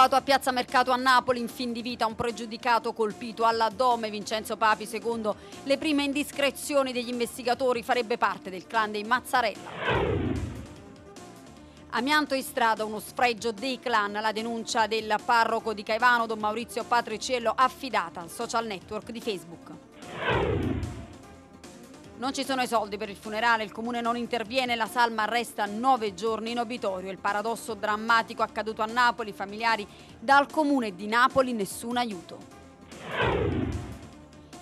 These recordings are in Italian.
Evacuato a Piazza Mercato a Napoli in fin di vita un pregiudicato colpito all'addome Vincenzo Papi secondo le prime indiscrezioni degli investigatori farebbe parte del clan dei Mazzarella. Amianto in strada, uno sfregio dei clan, la denuncia del parroco di Caivano, Don Maurizio Patriciello, affidata al social network di Facebook. Non ci sono i soldi per il funerale, il comune non interviene, la salma resta nove giorni in obitorio. Il paradosso drammatico accaduto a Napoli, familiari dal comune di Napoli nessun aiuto.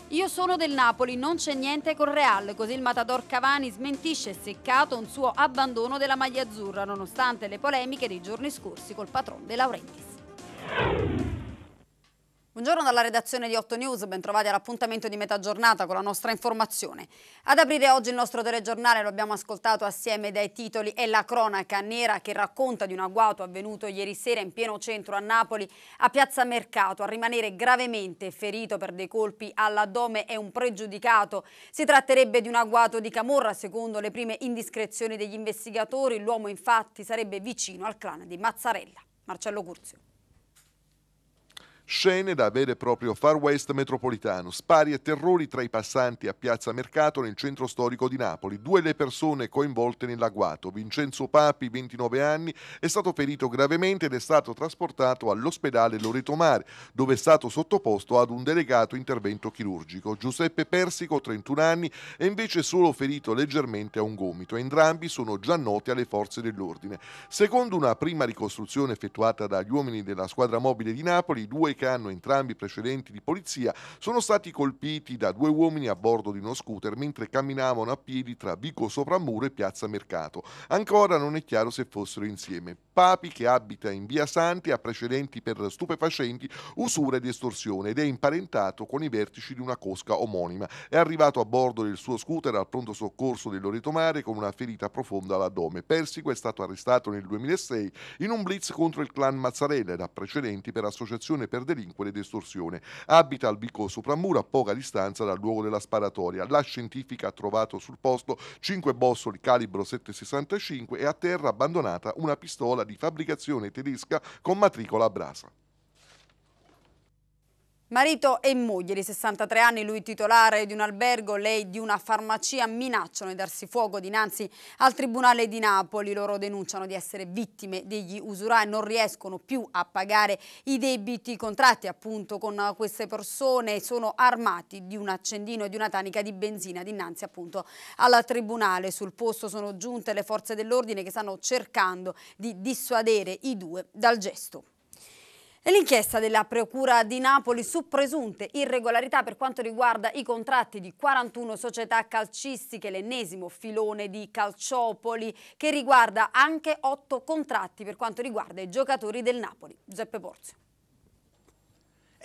Io sono del Napoli, non c'è niente col Real, così il matador Cavani smentisce seccato un suo abbandono della maglia azzurra, nonostante le polemiche dei giorni scorsi col patron De Laurentiis. Buongiorno dalla redazione di 8 News, bentrovati all'appuntamento di metà giornata con la nostra informazione. Ad aprire oggi il nostro telegiornale lo abbiamo ascoltato assieme dai titoli e la cronaca nera che racconta di un agguato avvenuto ieri sera in pieno centro a Napoli a Piazza Mercato. A rimanere gravemente ferito per dei colpi all'addome è un pregiudicato. Si tratterebbe di un agguato di Camorra secondo le prime indiscrezioni degli investigatori. L'uomo infatti sarebbe vicino al clan di Mazzarella. Marcello Curzio. Scene da vero e proprio far west metropolitano, spari e terrori tra i passanti a Piazza Mercato nel centro storico di Napoli. Due le persone coinvolte nell'agguato. Vincenzo Papi, 29 anni, è stato ferito gravemente ed è stato trasportato all'ospedale Loreto Mare, dove è stato sottoposto ad un delegato intervento chirurgico. Giuseppe Persico, 31 anni, è invece solo ferito leggermente a un gomito. Entrambi sono già noti alle forze dell'ordine. Secondo una prima ricostruzione effettuata dagli uomini della squadra mobile di Napoli, i due che hanno entrambi precedenti di polizia, sono stati colpiti da due uomini a bordo di uno scooter mentre camminavano a piedi tra Vico Sopramuro e Piazza Mercato. Ancora non è chiaro se fossero insieme. Papi che abita in via Santi, ha precedenti per stupefacenti, usura ed estorsione ed è imparentato con i vertici di una cosca omonima. È arrivato a bordo del suo scooter al pronto soccorso del Loreto Mare con una ferita profonda all'addome. Persico è stato arrestato nel 2006 in un blitz contro il clan Mazzarella ed ha precedenti per associazione per delinquere ed estorsione. Abita al Bico Sopramura a poca distanza dal luogo della sparatoria. La scientifica ha trovato sul posto 5 bossoli calibro 765 e a terra abbandonata una pistola di fabbricazione tedesca con matricola a brasa. Marito e moglie di 63 anni, lui titolare di un albergo, lei di una farmacia, minacciano di darsi fuoco dinanzi al Tribunale di Napoli. Loro denunciano di essere vittime degli usurai, non riescono più a pagare i debiti contratti appunto con queste persone. Sono armati di un accendino e di una tanica di benzina dinanzi appunto al Tribunale. Sul posto sono giunte le forze dell'ordine che stanno cercando di dissuadere i due dal gesto. E l'inchiesta della Procura di Napoli su presunte irregolarità per quanto riguarda i contratti di 41 società calcistiche, l'ennesimo filone di Calciopoli, che riguarda anche 8 contratti per quanto riguarda i giocatori del Napoli. Giuseppe Porzio.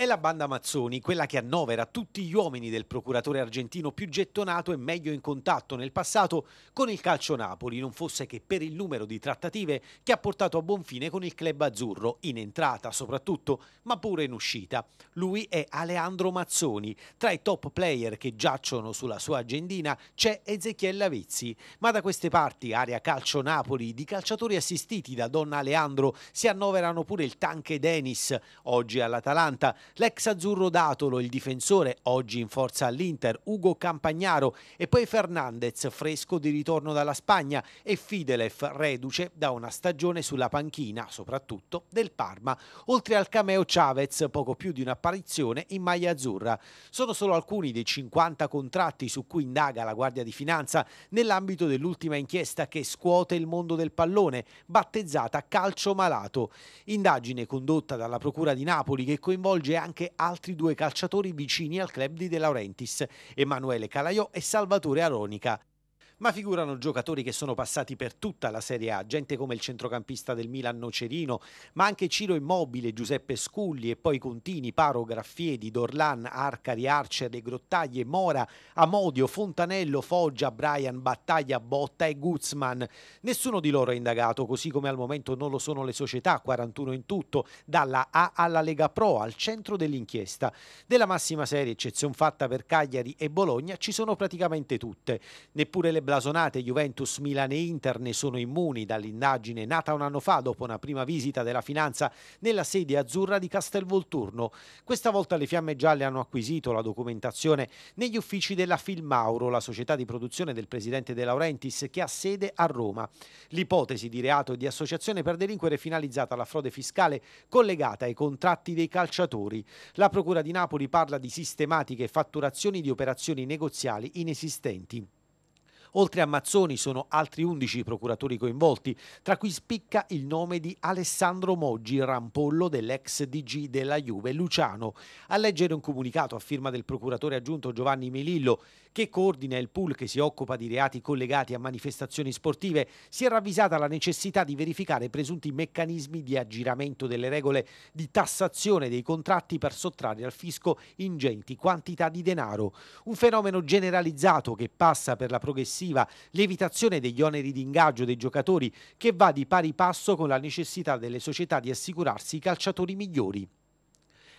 È la banda Mazzoni, quella che annovera tutti gli uomini del procuratore argentino più gettonato e meglio in contatto nel passato con il calcio Napoli, non fosse che per il numero di trattative che ha portato a buon fine con il club azzurro, in entrata soprattutto, ma pure in uscita. Lui è Aleandro Mazzoni. Tra i top player che giacciono sulla sua agendina c'è Ezechiella Vizzi, ma da queste parti, area calcio Napoli, di calciatori assistiti da Donna Aleandro si annoverano pure il tanque Denis, oggi all'Atalanta, l'ex azzurro Datolo, il difensore oggi in forza all'Inter, Ugo Campagnaro e poi Fernandez, fresco di ritorno dalla Spagna e Fidelef, reduce da una stagione sulla panchina, soprattutto del Parma, oltre al cameo Chavez, poco più di un'apparizione in maglia azzurra. Sono solo alcuni dei 50 contratti su cui indaga la Guardia di Finanza nell'ambito dell'ultima inchiesta che scuote il mondo del pallone, battezzata Calcio Malato. Indagine condotta dalla Procura di Napoli che coinvolge coinvolge anche altri due calciatori vicini al club di De Laurentiis, Emanuele Calaiò e Salvatore Aronica ma figurano giocatori che sono passati per tutta la Serie A, gente come il centrocampista del Milan Nocerino, ma anche Ciro Immobile, Giuseppe Sculli e poi Contini, Paro, Graffiedi, Dorlan, Arcari, Arcer, e Grottaglie, Mora, Amodio, Fontanello, Foggia, Brian, Battaglia, Botta e Guzman. Nessuno di loro è indagato, così come al momento non lo sono le società, 41 in tutto, dalla A alla Lega Pro, al centro dell'inchiesta. Della massima serie, eccezione fatta per Cagliari e Bologna, ci sono praticamente tutte. Neppure le blasonate Juventus, Milan e Inter ne sono immuni dall'indagine nata un anno fa dopo una prima visita della finanza nella sede azzurra di Castelvolturno. Questa volta le fiamme gialle hanno acquisito la documentazione negli uffici della Filmauro, la società di produzione del presidente De Laurentiis che ha sede a Roma. L'ipotesi di reato e di associazione per delinquere è finalizzata alla frode fiscale collegata ai contratti dei calciatori. La Procura di Napoli parla di sistematiche fatturazioni di operazioni negoziali inesistenti. Oltre a Mazzoni sono altri 11 procuratori coinvolti, tra cui spicca il nome di Alessandro Moggi, rampollo dell'ex DG della Juve Luciano. A leggere un comunicato a firma del procuratore aggiunto Giovanni Melillo, che coordina il pool che si occupa di reati collegati a manifestazioni sportive, si è ravvisata la necessità di verificare presunti meccanismi di aggiramento delle regole di tassazione dei contratti per sottrarre al fisco ingenti quantità di denaro. Un fenomeno generalizzato che passa per la progressiva complessiva lievitazione degli oneri di ingaggio dei giocatori che va di pari passo con la necessità delle società di assicurarsi i calciatori migliori.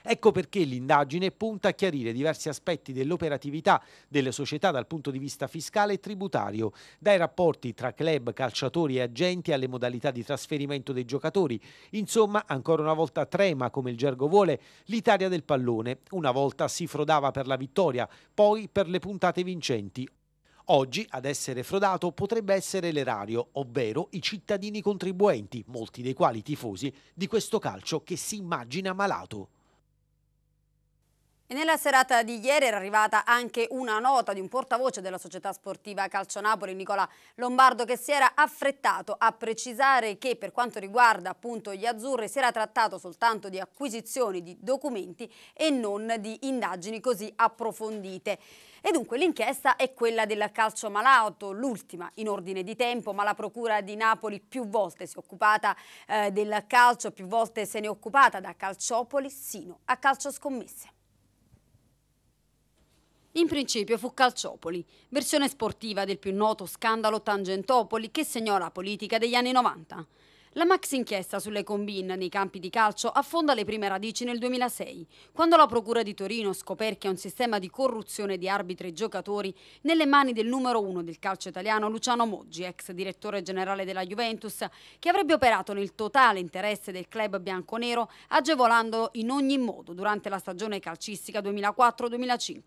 Ecco perché l'indagine punta a chiarire diversi aspetti dell'operatività delle società dal punto di vista fiscale e tributario, dai rapporti tra club, calciatori e agenti alle modalità di trasferimento dei giocatori. Insomma, ancora una volta trema, come il gergo vuole, l'Italia del pallone. Una volta si frodava per la vittoria, poi per le puntate vincenti. Oggi ad essere frodato potrebbe essere l'erario, ovvero i cittadini contribuenti, molti dei quali tifosi, di questo calcio che si immagina malato. E nella serata di ieri era arrivata anche una nota di un portavoce della società sportiva Calcio Napoli, Nicola Lombardo, che si era affrettato a precisare che per quanto riguarda appunto gli azzurri si era trattato soltanto di acquisizioni di documenti e non di indagini così approfondite. E dunque l'inchiesta è quella del calcio malato, l'ultima in ordine di tempo, ma la Procura di Napoli più volte si è occupata eh, del calcio, più volte se ne è occupata da Calciopoli sino a Calcio Scommesse. In principio fu Calciopoli, versione sportiva del più noto scandalo Tangentopoli che segnò la politica degli anni 90. La max inchiesta sulle combine nei campi di calcio affonda le prime radici nel 2006, quando la Procura di Torino scoperchia un sistema di corruzione di arbitri e giocatori nelle mani del numero uno del calcio italiano Luciano Moggi, ex direttore generale della Juventus, che avrebbe operato nel totale interesse del club bianconero, agevolandolo in ogni modo durante la stagione calcistica 2004-2005.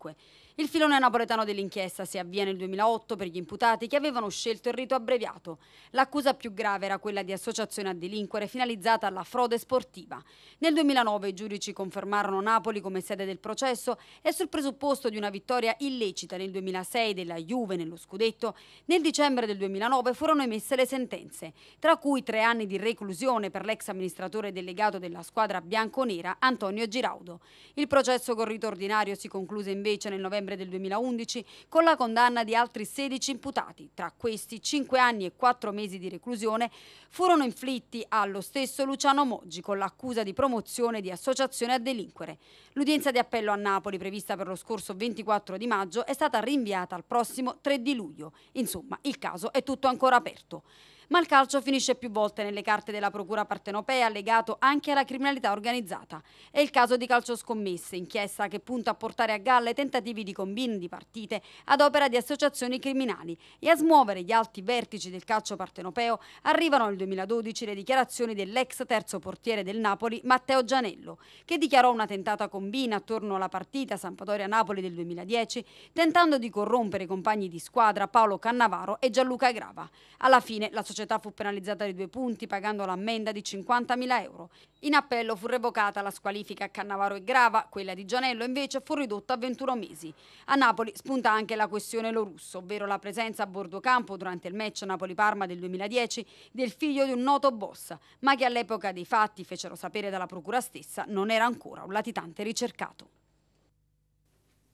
Il filone napoletano dell'inchiesta si avvia nel 2008 per gli imputati che avevano scelto il rito abbreviato. L'accusa più grave era quella di associazione a delinquere finalizzata alla frode sportiva. Nel 2009 i giudici confermarono Napoli come sede del processo e sul presupposto di una vittoria illecita nel 2006 della Juve nello scudetto, nel dicembre del 2009 furono emesse le sentenze, tra cui tre anni di reclusione per l'ex amministratore delegato della squadra bianconera Antonio Giraudo. Il processo con rito ordinario si concluse invece nel novembre dicembre del 2011 con la condanna di altri 16 imputati. Tra questi 5 anni e 4 mesi di reclusione furono inflitti allo stesso Luciano Moggi con l'accusa di promozione di associazione a delinquere. L'udienza di appello a Napoli prevista per lo scorso 24 di maggio è stata rinviata al prossimo 3 di luglio. Insomma, il caso è tutto ancora aperto. Ma il calcio finisce più volte nelle carte della Procura partenopea legato anche alla criminalità organizzata. È il caso di calcio scommesse, inchiesta che punta a portare a galla i tentativi di combini di partite ad opera di associazioni criminali e a smuovere gli alti vertici del calcio partenopeo arrivano nel 2012 le dichiarazioni dell'ex terzo portiere del Napoli Matteo Gianello, che dichiarò una tentata combina attorno alla partita Sampdoria-Napoli del 2010 tentando di corrompere i compagni di squadra Paolo Cannavaro e Gianluca Grava. Alla fine la società società fu penalizzata di due punti pagando l'ammenda di 50.000 euro. In appello fu revocata la squalifica a Cannavaro e Grava, quella di Gianello invece fu ridotta a 21 mesi. A Napoli spunta anche la questione lo russo, ovvero la presenza a bordo campo durante il match Napoli-Parma del 2010 del figlio di un noto boss, ma che all'epoca dei fatti fecero sapere dalla procura stessa non era ancora un latitante ricercato.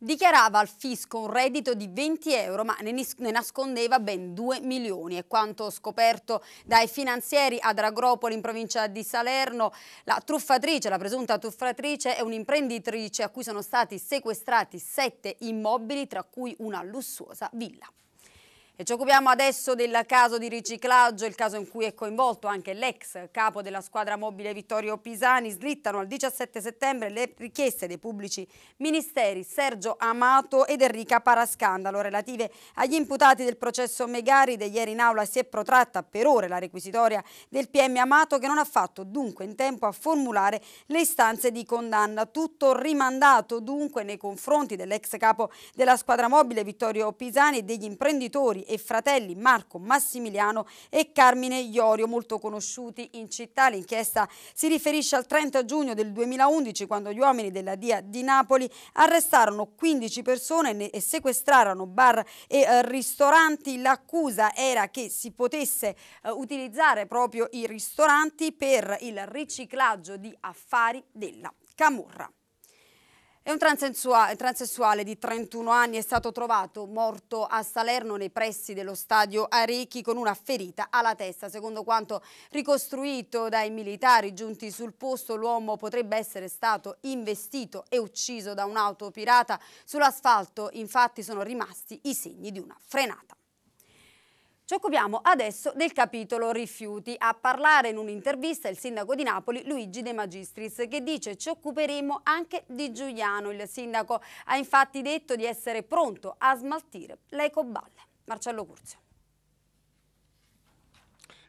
Dichiarava al fisco un reddito di 20 euro ma ne nascondeva ben 2 milioni e quanto scoperto dai finanzieri ad Agropoli in provincia di Salerno, la truffatrice, la presunta truffatrice è un'imprenditrice a cui sono stati sequestrati sette immobili tra cui una lussuosa villa. E ci occupiamo adesso del caso di riciclaggio, il caso in cui è coinvolto anche l'ex capo della squadra mobile Vittorio Pisani. Slittano al 17 settembre le richieste dei pubblici ministeri Sergio Amato ed Enrica Parascandalo relative agli imputati del processo Megari. De ieri in aula si è protratta per ore la requisitoria del PM Amato che non ha fatto dunque in tempo a formulare le istanze di condanna. Tutto rimandato dunque nei confronti dell'ex capo della squadra mobile Vittorio Pisani e degli imprenditori genitori e fratelli Marco Massimiliano e Carmine Iorio, molto conosciuti in città. L'inchiesta si riferisce al 30 giugno del 2011 quando gli uomini della DIA di Napoli arrestarono 15 persone e sequestrarono bar e eh, ristoranti. L'accusa era che si potesse eh, utilizzare proprio i ristoranti per il riciclaggio di affari della camorra. È un transessuale di 31 anni è stato trovato morto a Salerno nei pressi dello stadio Arechi con una ferita alla testa. Secondo quanto ricostruito dai militari giunti sul posto, l'uomo potrebbe essere stato investito e ucciso da un'auto pirata. Sull'asfalto infatti sono rimasti i segni di una frenata. Ci occupiamo adesso del capitolo rifiuti. A parlare in un'intervista il sindaco di Napoli Luigi De Magistris che dice ci occuperemo anche di Giuliano. Il sindaco ha infatti detto di essere pronto a smaltire le coballe. Marcello Curzio.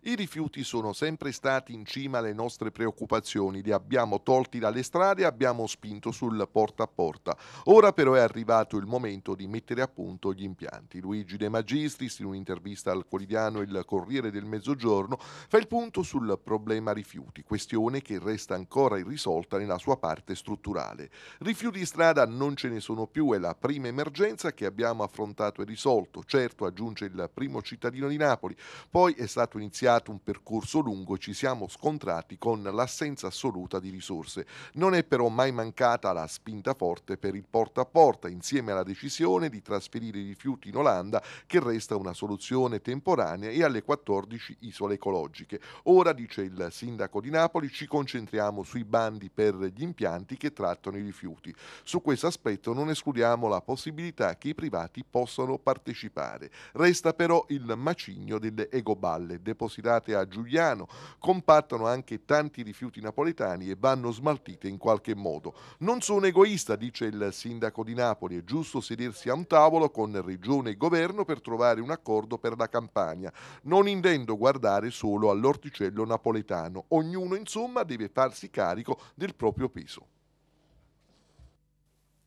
I rifiuti sono sempre stati in cima alle nostre preoccupazioni, li abbiamo tolti dalle strade e abbiamo spinto sul porta a porta. Ora però è arrivato il momento di mettere a punto gli impianti. Luigi De Magistris, in un'intervista al quotidiano Il Corriere del Mezzogiorno, fa il punto sul problema rifiuti, questione che resta ancora irrisolta nella sua parte strutturale. Rifiuti in strada non ce ne sono più, è la prima emergenza che abbiamo affrontato e risolto. Certo, aggiunge il primo cittadino di Napoli. Poi è stato iniziato avviato un percorso lungo ci siamo scontrati con l'assenza assoluta di risorse. Non è però mai mancata la spinta forte per il porta a porta, insieme alla decisione di trasferire i rifiuti in Olanda, che resta una soluzione temporanea, e alle 14 isole ecologiche. Ora, dice il sindaco di Napoli, ci concentriamo sui bandi per gli impianti che trattano i rifiuti. Su questo aspetto non escludiamo la possibilità che i privati possano partecipare. Resta però il macigno delle egoballe depositate affidate a Giuliano, compattano anche tanti rifiuti napoletani e vanno smaltite in qualche modo. Non sono egoista, dice il sindaco di Napoli, è giusto sedersi a un tavolo con regione e governo per trovare un accordo per la campagna. Non intendo guardare solo all'orticello napoletano, ognuno insomma deve farsi carico del proprio peso.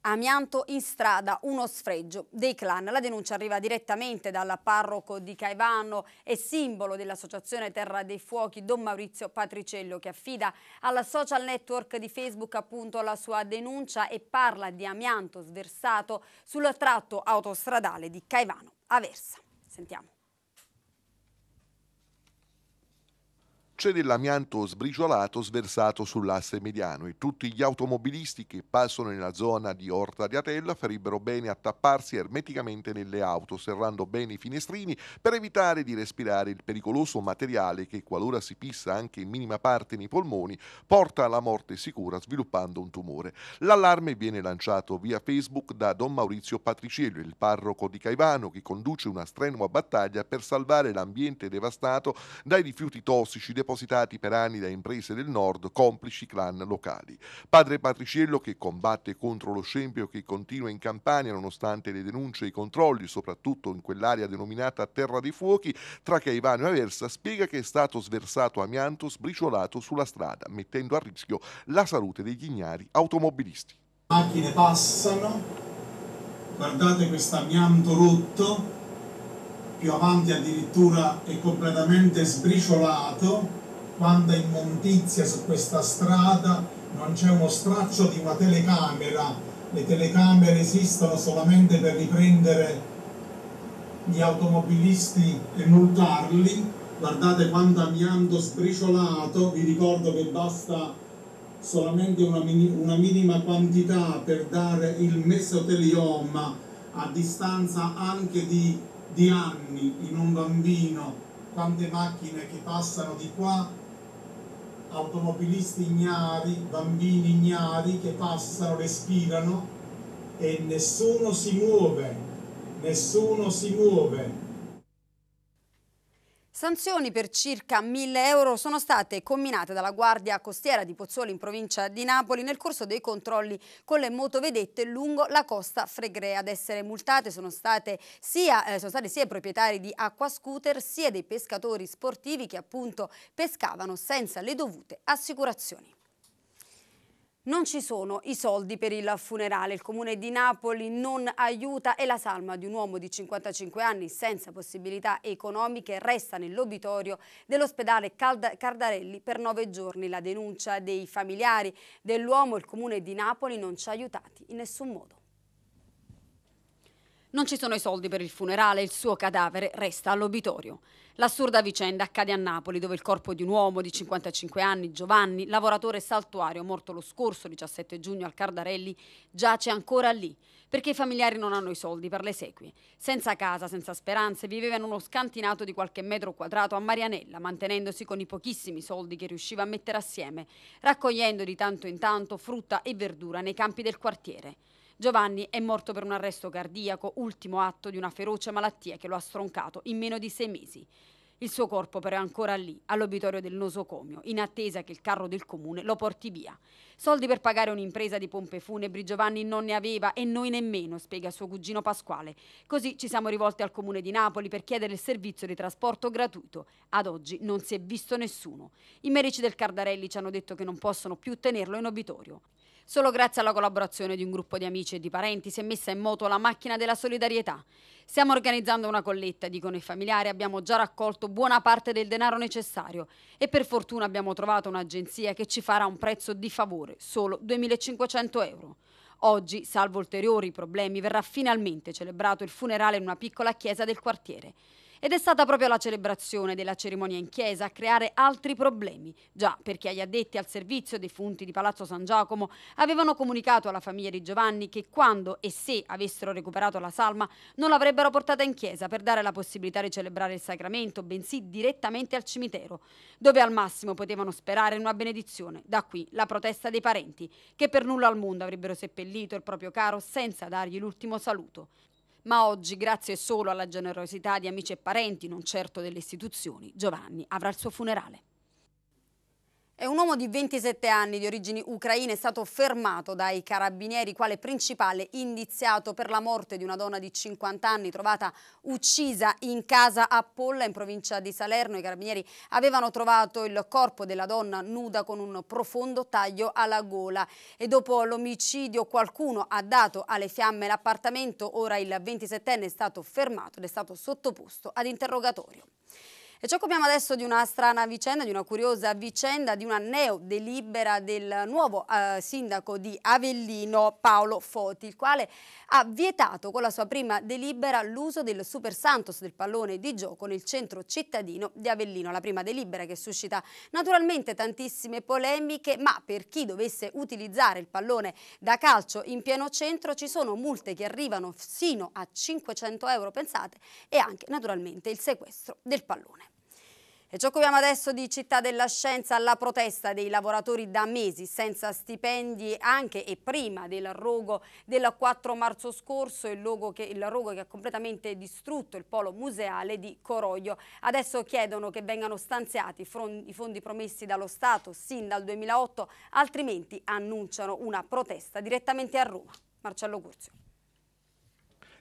Amianto in strada, uno sfregio dei clan. La denuncia arriva direttamente dal parroco di Caivano e simbolo dell'associazione Terra dei Fuochi, Don Maurizio Patriciello, che affida alla social network di Facebook appunto la sua denuncia e parla di amianto sversato sul tratto autostradale di Caivano a Versa. Sentiamo. c'è dell'amianto sbriciolato sversato sull'asse mediano e tutti gli automobilisti che passano nella zona di Orta di Atella farebbero bene a tapparsi ermeticamente nelle auto, serrando bene i finestrini per evitare di respirare il pericoloso materiale che, qualora si fissa anche in minima parte nei polmoni, porta alla morte sicura sviluppando un tumore. L'allarme viene lanciato via Facebook da Don Maurizio Patriciello, il parroco di Caivano, che conduce una strenua battaglia per salvare l'ambiente devastato dai rifiuti tossici depositati depositati per anni da imprese del nord, complici clan locali. Padre Patriciello che combatte contro lo scempio che continua in Campania nonostante le denunce e i controlli, soprattutto in quell'area denominata Terra dei Fuochi, tra Caivano e Aversa, spiega che è stato sversato amianto sbriciolato sulla strada, mettendo a rischio la salute degli ignari automobilisti. Macchine passano, guardate questo amianto rotto, più avanti addirittura è completamente sbriciolato, quanta immondizia su questa strada, non c'è uno straccio di una telecamera, le telecamere esistono solamente per riprendere gli automobilisti e multarli, guardate quanto amianto sbriciolato, vi ricordo che basta solamente una, una minima quantità per dare il mesotelioma a distanza anche di di anni in un bambino, quante macchine che passano di qua, automobilisti ignari, bambini ignari che passano, respirano e nessuno si muove, nessuno si muove. Sanzioni per circa 1000 euro sono state comminate dalla Guardia Costiera di Pozzuoli in provincia di Napoli nel corso dei controlli con le motovedette lungo la costa Fregrea. Ad essere multate sono, state sia, eh, sono stati sia i proprietari di acquascooter sia dei pescatori sportivi che appunto pescavano senza le dovute assicurazioni. Non ci sono i soldi per il funerale, il comune di Napoli non aiuta e la salma di un uomo di 55 anni senza possibilità economiche resta nell'obitorio dell'ospedale Cardarelli per nove giorni. La denuncia dei familiari dell'uomo, il comune di Napoli non ci ha aiutati in nessun modo. Non ci sono i soldi per il funerale, il suo cadavere resta all'obitorio. L'assurda vicenda accade a Napoli, dove il corpo di un uomo di 55 anni, Giovanni, lavoratore saltuario morto lo scorso 17 giugno al Cardarelli, giace ancora lì, perché i familiari non hanno i soldi per le sequie. Senza casa, senza speranze, viveva in uno scantinato di qualche metro quadrato a Marianella, mantenendosi con i pochissimi soldi che riusciva a mettere assieme, raccogliendo di tanto in tanto frutta e verdura nei campi del quartiere. Giovanni è morto per un arresto cardiaco, ultimo atto di una feroce malattia che lo ha stroncato in meno di sei mesi. Il suo corpo però è ancora lì, all'obitorio del nosocomio, in attesa che il carro del comune lo porti via. Soldi per pagare un'impresa di pompe funebri Giovanni non ne aveva e noi nemmeno, spiega suo cugino Pasquale. Così ci siamo rivolti al comune di Napoli per chiedere il servizio di trasporto gratuito. Ad oggi non si è visto nessuno. I medici del Cardarelli ci hanno detto che non possono più tenerlo in obitorio. Solo grazie alla collaborazione di un gruppo di amici e di parenti si è messa in moto la macchina della solidarietà. Stiamo organizzando una colletta, dicono i familiari, abbiamo già raccolto buona parte del denaro necessario e per fortuna abbiamo trovato un'agenzia che ci farà un prezzo di favore, solo 2.500 euro. Oggi, salvo ulteriori problemi, verrà finalmente celebrato il funerale in una piccola chiesa del quartiere. Ed è stata proprio la celebrazione della cerimonia in chiesa a creare altri problemi, già perché agli addetti al servizio dei funti di Palazzo San Giacomo avevano comunicato alla famiglia di Giovanni che quando e se avessero recuperato la salma non l'avrebbero portata in chiesa per dare la possibilità di celebrare il sacramento, bensì direttamente al cimitero, dove al massimo potevano sperare una benedizione. Da qui la protesta dei parenti, che per nulla al mondo avrebbero seppellito il proprio caro senza dargli l'ultimo saluto ma oggi, grazie solo alla generosità di amici e parenti, non certo delle istituzioni, Giovanni avrà il suo funerale. È un uomo di 27 anni di origini ucraine è stato fermato dai carabinieri quale principale indiziato per la morte di una donna di 50 anni trovata uccisa in casa a Polla in provincia di Salerno. I carabinieri avevano trovato il corpo della donna nuda con un profondo taglio alla gola e dopo l'omicidio qualcuno ha dato alle fiamme l'appartamento. Ora il 27enne è stato fermato ed è stato sottoposto ad interrogatorio. E ci occupiamo adesso di una strana vicenda, di una curiosa vicenda, di una neodelibera del nuovo eh, sindaco di Avellino Paolo Foti, il quale ha vietato con la sua prima delibera l'uso del Super Santos del pallone di gioco nel centro cittadino di Avellino. La prima delibera che suscita naturalmente tantissime polemiche, ma per chi dovesse utilizzare il pallone da calcio in pieno centro ci sono multe che arrivano sino a 500 euro, pensate, e anche naturalmente il sequestro del pallone. E ci occupiamo adesso di Città della Scienza, alla protesta dei lavoratori da mesi senza stipendi anche e prima del rogo del 4 marzo scorso, il, che, il rogo che ha completamente distrutto il polo museale di Coroglio. Adesso chiedono che vengano stanziati i fondi promessi dallo Stato sin dal 2008, altrimenti annunciano una protesta direttamente a Roma. Marcello Curzio.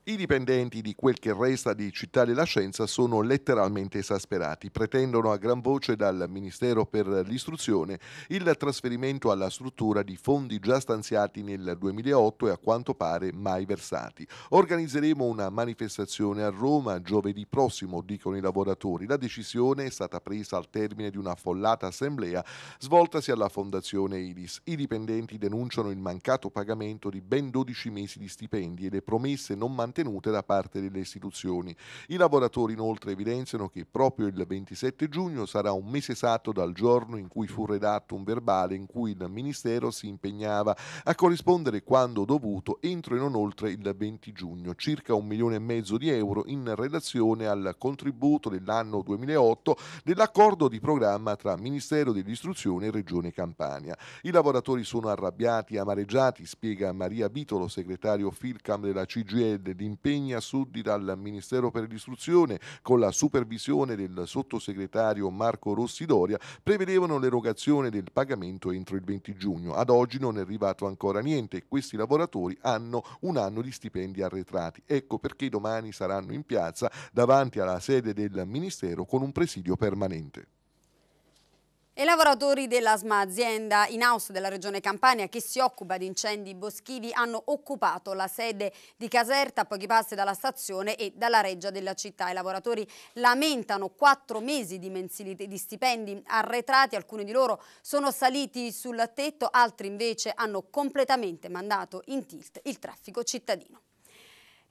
I dipendenti di quel che resta di Città della Scienza sono letteralmente esasperati. Pretendono a gran voce dal Ministero per l'Istruzione il trasferimento alla struttura di fondi già stanziati nel 2008 e a quanto pare mai versati. Organizzeremo una manifestazione a Roma giovedì prossimo, dicono i lavoratori. La decisione è stata presa al termine di una affollata assemblea svoltasi alla Fondazione Iris. I dipendenti denunciano il mancato pagamento di ben 12 mesi di stipendi e le promesse non mantenute mantenute da parte delle istituzioni. I lavoratori inoltre evidenziano che proprio il 27 giugno sarà un mese esatto dal giorno in cui fu redatto un verbale in cui il Ministero si impegnava a corrispondere quando dovuto entro e non oltre il 20 giugno, circa un milione e mezzo di euro in relazione al contributo dell'anno 2008 dell'accordo di programma tra Ministero dell'Istruzione e Regione Campania. I lavoratori sono arrabbiati e amareggiati, spiega Maria Bitolo, segretario Filcam della CGL di impegna suddita dal Ministero per l'Istruzione con la supervisione del sottosegretario Marco Rossi Doria prevedevano l'erogazione del pagamento entro il 20 giugno. Ad oggi non è arrivato ancora niente e questi lavoratori hanno un anno di stipendi arretrati. Ecco perché domani saranno in piazza davanti alla sede del Ministero con un presidio permanente. I lavoratori della SMA azienda in house della regione Campania che si occupa di incendi boschivi hanno occupato la sede di Caserta a pochi passi dalla stazione e dalla reggia della città. I lavoratori lamentano quattro mesi di, mensili, di stipendi arretrati, alcuni di loro sono saliti sul tetto, altri invece hanno completamente mandato in tilt il traffico cittadino.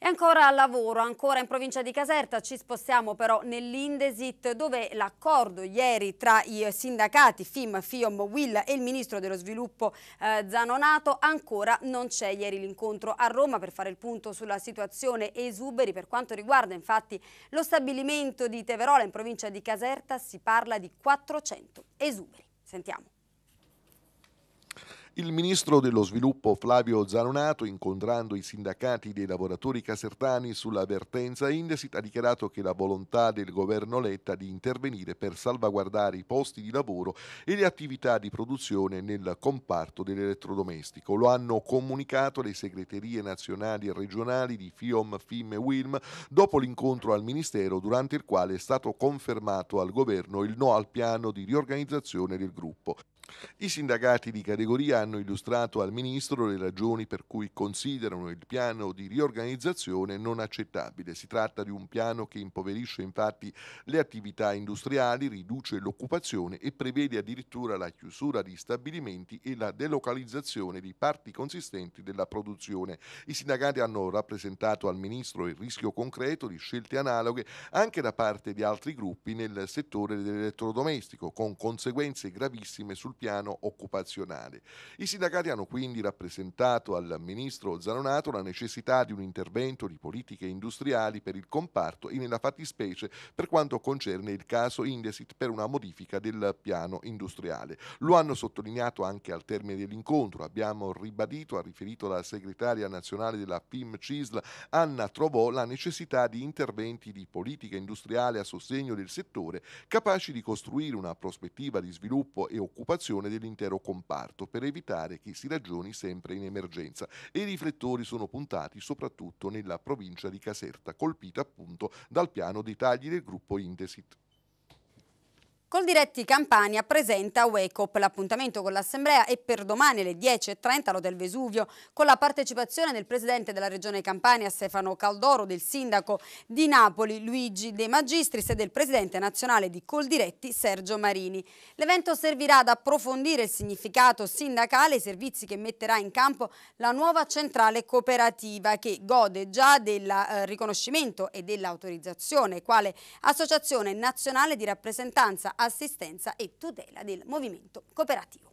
E ancora al lavoro, ancora in provincia di Caserta, ci spostiamo però nell'Indesit dove l'accordo ieri tra i sindacati FIM, FIOM, WIL e il Ministro dello Sviluppo eh, Zanonato ancora non c'è. Ieri l'incontro a Roma per fare il punto sulla situazione esuberi per quanto riguarda infatti lo stabilimento di Teverola in provincia di Caserta si parla di 400 esuberi. Sentiamo. Il ministro dello sviluppo Flavio Zanonato, incontrando i sindacati dei lavoratori casertani sulla vertenza Indesit, ha dichiarato che la volontà del governo Letta di intervenire per salvaguardare i posti di lavoro e le attività di produzione nel comparto dell'elettrodomestico. Lo hanno comunicato le segreterie nazionali e regionali di FIOM, FIM e WILM dopo l'incontro al Ministero durante il quale è stato confermato al governo il no al piano di riorganizzazione del gruppo. I sindacati di categoria hanno illustrato al Ministro le ragioni per cui considerano il piano di riorganizzazione non accettabile. Si tratta di un piano che impoverisce infatti le attività industriali, riduce l'occupazione e prevede addirittura la chiusura di stabilimenti e la delocalizzazione di parti consistenti della produzione. I sindacati hanno rappresentato al Ministro il rischio concreto di scelte analoghe anche da parte di altri gruppi nel settore dell'elettrodomestico, con conseguenze gravissime sul piano piano occupazionale. I sindacati hanno quindi rappresentato al ministro Zanonato la necessità di un intervento di politiche industriali per il comparto e nella fattispecie per quanto concerne il caso Indesit per una modifica del piano industriale. Lo hanno sottolineato anche al termine dell'incontro. Abbiamo ribadito, ha riferito la segretaria nazionale della PIM CISL Anna Trovò, la necessità di interventi di politica industriale a sostegno del settore capaci di costruire una prospettiva di sviluppo e occupazione programmazione dell'intero comparto per evitare che si ragioni sempre in emergenza e i riflettori sono puntati soprattutto nella provincia di Caserta, colpita appunto dal piano dei tagli del gruppo Indesit. Col Diretti Campania presenta Wake L'appuntamento con l'Assemblea è per domani alle 10.30 all'Hotel Vesuvio con la partecipazione del Presidente della Regione Campania Stefano Caldoro, del Sindaco di Napoli Luigi De Magistris e del Presidente nazionale di Col Diretti Sergio Marini. L'evento servirà ad approfondire il significato sindacale e i servizi che metterà in campo la nuova centrale cooperativa che gode già del eh, riconoscimento e dell'autorizzazione quale Associazione Nazionale di Rappresentanza assistenza e tutela del movimento cooperativo.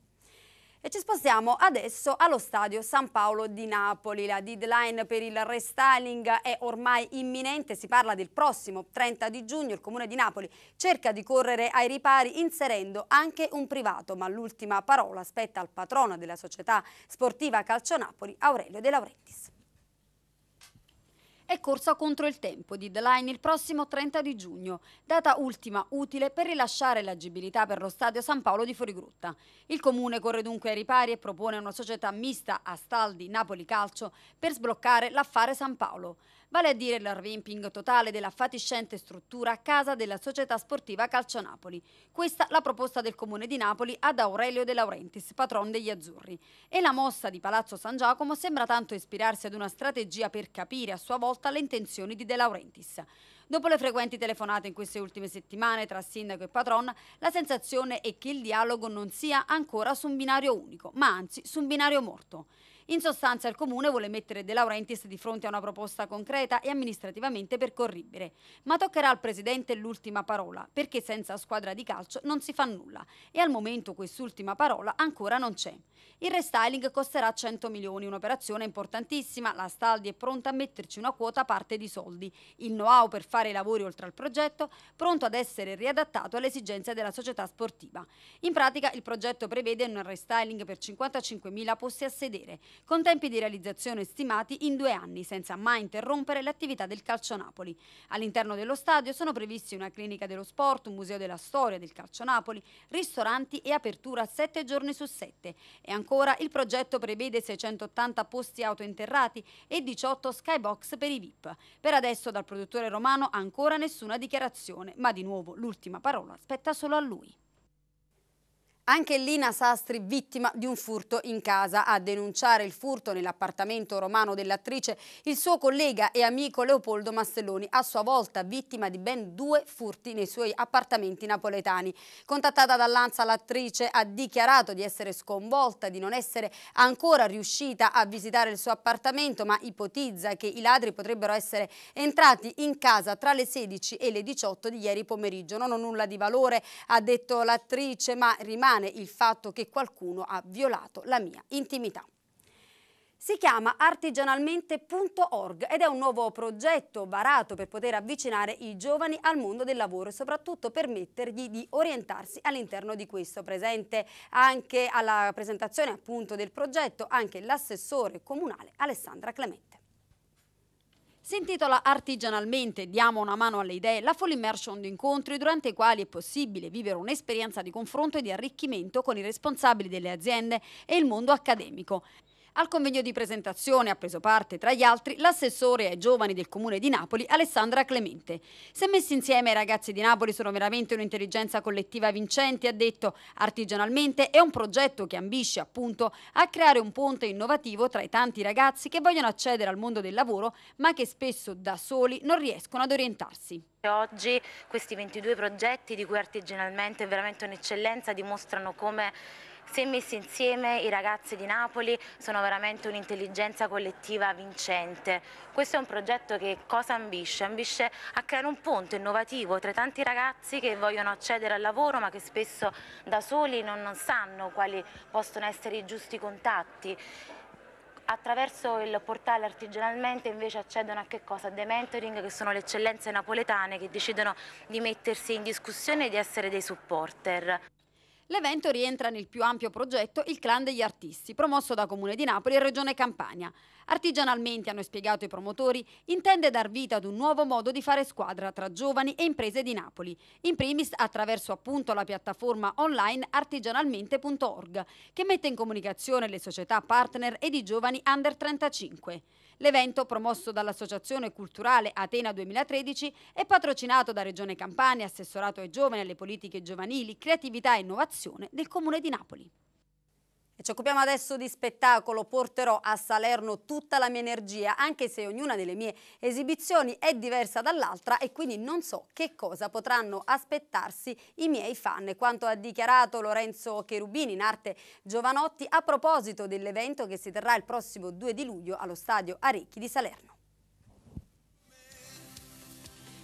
E ci spostiamo adesso allo stadio San Paolo di Napoli. La deadline per il restyling è ormai imminente, si parla del prossimo 30 di giugno. Il Comune di Napoli cerca di correre ai ripari inserendo anche un privato, ma l'ultima parola spetta al patrono della società sportiva Calcio Napoli, Aurelio De Laurentiis è corsa contro il tempo di deadline il prossimo 30 di giugno, data ultima utile per rilasciare l'agibilità per lo stadio San Paolo di Fuorigrutta. Il comune corre dunque ai ripari e propone una società mista a Staldi Napoli Calcio per sbloccare l'affare San Paolo vale a dire il riemping totale della fatiscente struttura a casa della società sportiva Calcio Napoli. Questa la proposta del Comune di Napoli ad Aurelio De Laurentiis, patron degli Azzurri. E la mossa di Palazzo San Giacomo sembra tanto ispirarsi ad una strategia per capire a sua volta le intenzioni di De Laurentiis. Dopo le frequenti telefonate in queste ultime settimane tra sindaco e patron, la sensazione è che il dialogo non sia ancora su un binario unico, ma anzi su un binario morto. In sostanza il Comune vuole mettere De Laurentiis di fronte a una proposta concreta e amministrativamente percorribile, ma toccherà al Presidente l'ultima parola, perché senza squadra di calcio non si fa nulla e al momento quest'ultima parola ancora non c'è. Il restyling costerà 100 milioni, un'operazione importantissima, la Staldi è pronta a metterci una quota parte di soldi, il know-how per fare i lavori oltre al progetto, pronto ad essere riadattato alle esigenze della società sportiva. In pratica il progetto prevede un restyling per 55.000 posti a sedere, con tempi di realizzazione stimati in due anni, senza mai interrompere l'attività del Calcio Napoli. All'interno dello stadio sono previsti una clinica dello sport, un museo della storia del Calcio Napoli, ristoranti e apertura sette giorni su sette. E ancora il progetto prevede 680 posti autointerrati e 18 skybox per i VIP. Per adesso dal produttore romano ancora nessuna dichiarazione, ma di nuovo l'ultima parola aspetta solo a lui. Anche Lina Sastri, vittima di un furto in casa. A denunciare il furto nell'appartamento romano dell'attrice il suo collega e amico Leopoldo Mastelloni, a sua volta vittima di ben due furti nei suoi appartamenti napoletani. Contattata dall'Anza, l'attrice ha dichiarato di essere sconvolta, di non essere ancora riuscita a visitare il suo appartamento, ma ipotizza che i ladri potrebbero essere entrati in casa tra le 16 e le 18 di ieri pomeriggio. Non ho nulla di valore, ha detto l'attrice, ma rimane estranee il fatto che qualcuno ha violato la mia intimità. Si chiama artigianalmente.org ed è un nuovo progetto varato per poter avvicinare i giovani al mondo del lavoro e soprattutto permettergli di orientarsi all'interno di questo. Presente anche alla presentazione appunto del progetto anche l'assessore comunale Alessandra Clemente. Si intitola artigianalmente Diamo una mano alle idee la Full Immersion di incontri durante i quali è possibile vivere un'esperienza di confronto e di arricchimento con i responsabili delle aziende e il mondo accademico. Al convegno di presentazione ha preso parte, tra gli altri, l'assessore ai giovani del comune di Napoli, Alessandra Clemente. Se messi insieme i ragazzi di Napoli sono veramente un'intelligenza collettiva vincente, ha detto, artigianalmente è un progetto che ambisce appunto a creare un ponte innovativo tra i tanti ragazzi che vogliono accedere al mondo del lavoro ma che spesso da soli non riescono ad orientarsi. Oggi questi 22 progetti di cui artigianalmente è veramente un'eccellenza dimostrano come se messi insieme i ragazzi di Napoli sono veramente un'intelligenza collettiva vincente. Questo è un progetto che cosa ambisce? Ambisce a creare un ponte innovativo tra tanti ragazzi che vogliono accedere al lavoro ma che spesso da soli non sanno quali possono essere i giusti contatti attraverso il portale artigianalmente invece accedono a che cosa? A dei mentoring che sono le eccellenze napoletane che decidono di mettersi in discussione e di essere dei supporter. L'evento rientra nel più ampio progetto Il Clan degli Artisti, promosso da Comune di Napoli e Regione Campania. Artigianalmente, hanno spiegato i promotori, intende dar vita ad un nuovo modo di fare squadra tra giovani e imprese di Napoli, in primis attraverso appunto la piattaforma online artigianalmente.org, che mette in comunicazione le società partner ed i giovani under 35. L'evento, promosso dall'Associazione Culturale Atena 2013 è patrocinato da Regione Campania, Assessorato ai Giovani, e alle Politiche Giovanili, Creatività e Innovazione del Comune di Napoli. E ci occupiamo adesso di spettacolo, porterò a Salerno tutta la mia energia, anche se ognuna delle mie esibizioni è diversa dall'altra e quindi non so che cosa potranno aspettarsi i miei fan. Quanto ha dichiarato Lorenzo Cherubini in arte Giovanotti a proposito dell'evento che si terrà il prossimo 2 di luglio allo stadio Arecchi di Salerno.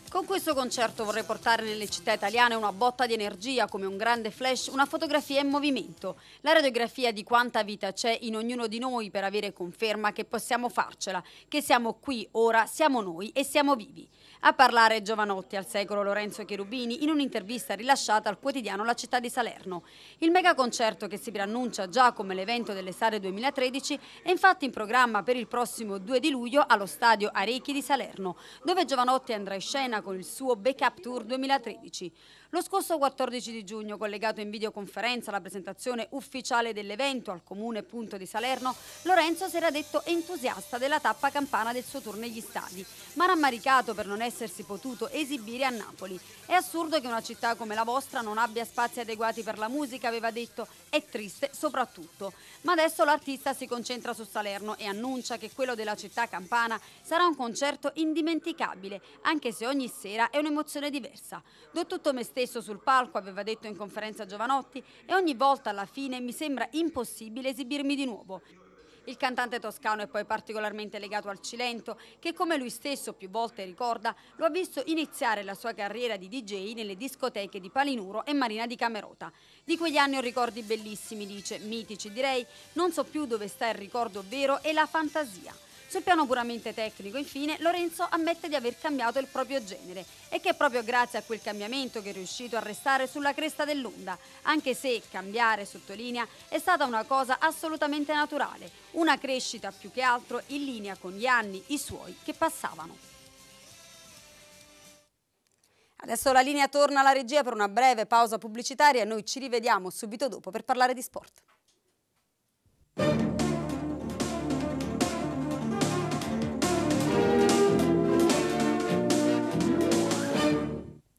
Con questo concerto vorrei portare nelle città italiane una botta di energia, come un grande flash, una fotografia in movimento, la radiografia di quanta vita c'è in ognuno di noi per avere conferma che possiamo farcela, che siamo qui, ora, siamo noi e siamo vivi. A parlare Giovanotti al secolo Lorenzo Cherubini in un'intervista rilasciata al quotidiano La Città di Salerno. Il megaconcerto che si preannuncia già come l'evento dell'estate 2013 è infatti in programma per il prossimo 2 di luglio allo stadio Arecchi di Salerno, dove Giovanotti andrà in scena con il suo Backup Tour 2013. Lo scorso 14 di giugno, collegato in videoconferenza alla presentazione ufficiale dell'evento al comune Punto di Salerno, Lorenzo si era detto entusiasta della tappa campana del suo tour negli stadi, ma rammaricato per non essersi potuto esibire a Napoli. È assurdo che una città come la vostra non abbia spazi adeguati per la musica, aveva detto, è triste soprattutto. Ma adesso l'artista si concentra su Salerno e annuncia che quello della città campana sarà un concerto indimenticabile, anche se ogni sera è un'emozione diversa. Do tutto mestiere stesso sul palco aveva detto in conferenza Giovanotti e ogni volta alla fine mi sembra impossibile esibirmi di nuovo. Il cantante toscano è poi particolarmente legato al Cilento, che come lui stesso più volte ricorda, lo ha visto iniziare la sua carriera di DJ nelle discoteche di Palinuro e Marina di Camerota. Di quegli anni ho ricordi bellissimi, dice, mitici direi, non so più dove sta il ricordo vero e la fantasia. Sul piano puramente tecnico, infine, Lorenzo ammette di aver cambiato il proprio genere e che è proprio grazie a quel cambiamento che è riuscito a restare sulla cresta dell'onda, anche se cambiare, sottolinea, è stata una cosa assolutamente naturale, una crescita più che altro in linea con gli anni, i suoi, che passavano. Adesso la linea torna alla regia per una breve pausa pubblicitaria e noi ci rivediamo subito dopo per parlare di sport.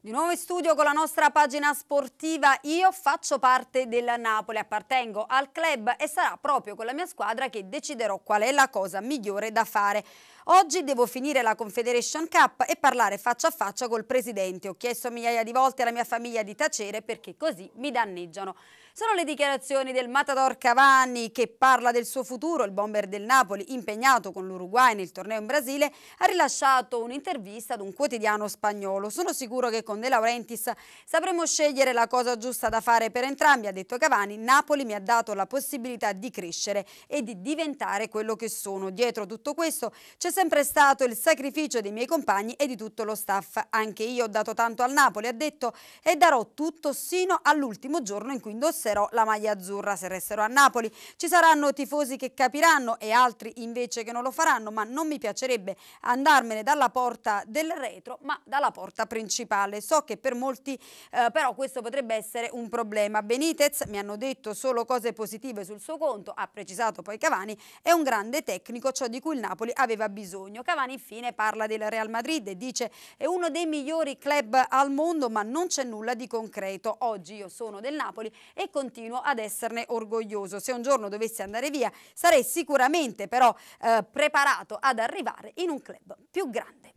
Di nuovo in studio con la nostra pagina sportiva, io faccio parte della Napoli, appartengo al club e sarà proprio con la mia squadra che deciderò qual è la cosa migliore da fare. Oggi devo finire la Confederation Cup e parlare faccia a faccia col presidente. Ho chiesto migliaia di volte alla mia famiglia di tacere perché così mi danneggiano. Sono le dichiarazioni del Matador Cavani che parla del suo futuro. Il bomber del Napoli, impegnato con l'Uruguay nel torneo in Brasile, ha rilasciato un'intervista ad un quotidiano spagnolo. Sono sicuro che con De Laurentiis sapremo scegliere la cosa giusta da fare per entrambi, ha detto Cavani. Napoli mi ha dato la possibilità di crescere e di diventare quello che sono. Dietro tutto questo c'è sempre stato il sacrificio dei miei compagni e di tutto lo staff. Anche io ho dato tanto al Napoli, ha detto, e darò tutto sino all'ultimo giorno in cui indosserò indossero la maglia azzurra se resterò a Napoli. Ci saranno tifosi che capiranno e altri invece che non lo faranno, ma non mi piacerebbe andarmene dalla porta del retro, ma dalla porta principale. So che per molti eh, però questo potrebbe essere un problema. Benitez mi hanno detto solo cose positive sul suo conto, ha precisato poi Cavani, è un grande tecnico, ciò di cui il Napoli aveva bisogno. Cavani infine parla del Real Madrid e dice è uno dei migliori club al mondo, ma non c'è nulla di concreto. Oggi io sono del Napoli e continuo ad esserne orgoglioso. Se un giorno dovessi andare via sarei sicuramente però eh, preparato ad arrivare in un club più grande.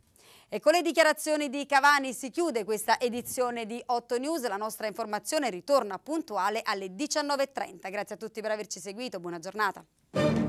E con le dichiarazioni di Cavani si chiude questa edizione di 8 News. La nostra informazione ritorna puntuale alle 19.30. Grazie a tutti per averci seguito. Buona giornata.